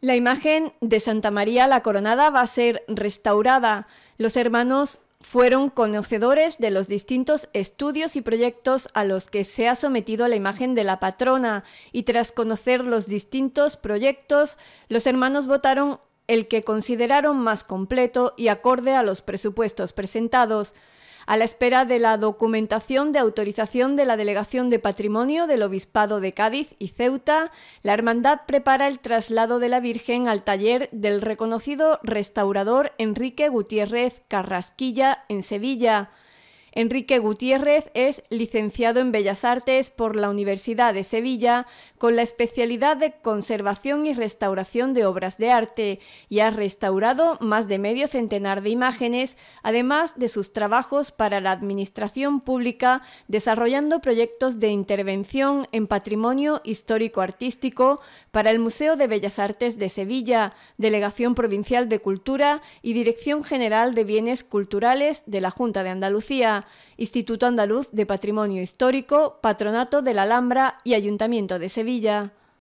La imagen de Santa María la Coronada va a ser restaurada. Los hermanos fueron conocedores de los distintos estudios y proyectos a los que se ha sometido la imagen de la patrona y tras conocer los distintos proyectos, los hermanos votaron el que consideraron más completo y acorde a los presupuestos presentados a la espera de la documentación de autorización de la Delegación de Patrimonio del Obispado de Cádiz y Ceuta, la Hermandad prepara el traslado de la Virgen al taller del reconocido restaurador Enrique Gutiérrez Carrasquilla en Sevilla. Enrique Gutiérrez es licenciado en Bellas Artes por la Universidad de Sevilla con la especialidad de conservación y restauración de obras de arte y ha restaurado más de medio centenar de imágenes, además de sus trabajos para la Administración Pública, desarrollando proyectos de intervención en patrimonio histórico-artístico para el Museo de Bellas Artes de Sevilla, Delegación Provincial de Cultura y Dirección General de Bienes Culturales de la Junta de Andalucía Instituto Andaluz de Patrimonio Histórico, Patronato de la Alhambra y Ayuntamiento de Sevilla.